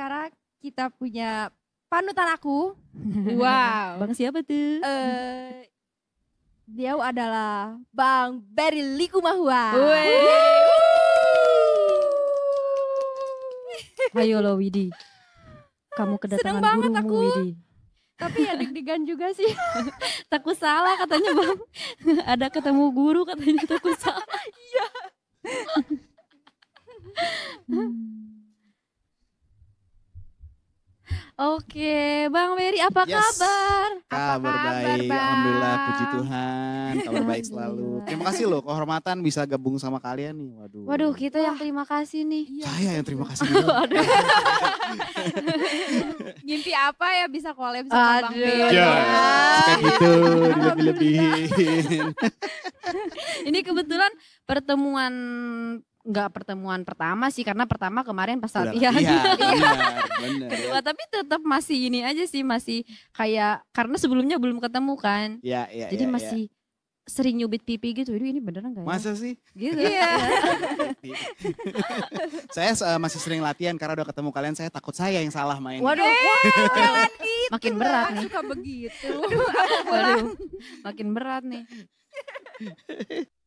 sekarang kita punya panutan aku. Wow. Bang siapa tuh? Uh, dia adalah Bang Berry Likumahua. Ayo lo Widi. Kamu kedatangan Seneng banget aku. Widi. Tapi ya deg-degan juga sih. takut salah katanya Bang. Ada ketemu guru katanya takut Oke, Bang Ferry apa yes. kabar? Kabar, apa kabar baik, bang? Alhamdulillah puji Tuhan, kabar baik selalu. Terima kasih loh kehormatan bisa gabung sama kalian nih. Waduh. Waduh, kita yang terima kasih nih. Iya. Saya yang terima kasih. Waduh. Mimpi apa ya bisa collab sama Aduh. Bang Ferry? Ya, kayak gitu, lebih lebihin Ini kebetulan pertemuan nggak pertemuan pertama sih karena pertama kemarin pas latihan. Iya, iya, Kedua tapi tetap masih ini aja sih masih kayak karena sebelumnya belum ketemu kan. Iya, iya. Jadi ya, masih ya. sering nyubit pipi gitu. Aduh ini beneran gak ya? Masa ya? sih? Gitu. Iya. iya. saya uh, masih sering latihan karena udah ketemu kalian saya takut saya yang salah main. Waduh, eh, waduh. Gitu makin berat nih. Suka begitu. Aduh, Waduh, makin berat nih.